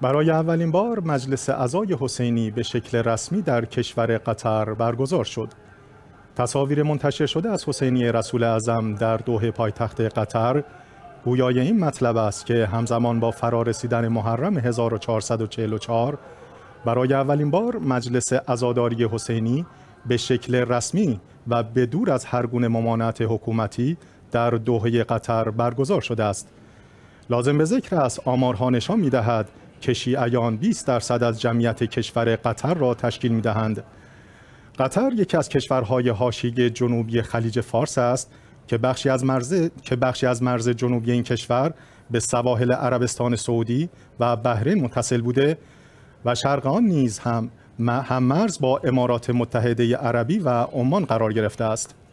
برای اولین بار مجلس عزای حسینی به شکل رسمی در کشور قطر برگزار شد. تصاویر منتشر شده از حسینی رسول اعظم در دوه پایتخت قطر گویای این مطلب است که همزمان با فرارسیدن محرم 1444 برای اولین بار مجلس ازاداری حسینی به شکل رسمی و به دور از هر گونه ممانعت حکومتی در دوحه قطر برگزار شده است. لازم به ذکر است آمارها نشان می‌دهد ایان 20 درصد از جمعیت کشور قطر را تشکیل می قطر یکی از کشورهای حاشیه جنوبی خلیج فارس است که بخشی از مرز که بخشی از مرز جنوبی این کشور به سواحل عربستان سعودی و بحرین متصل بوده و شرق آن نیز هم هم مرز با امارات متحده عربی و عمان قرار گرفته است.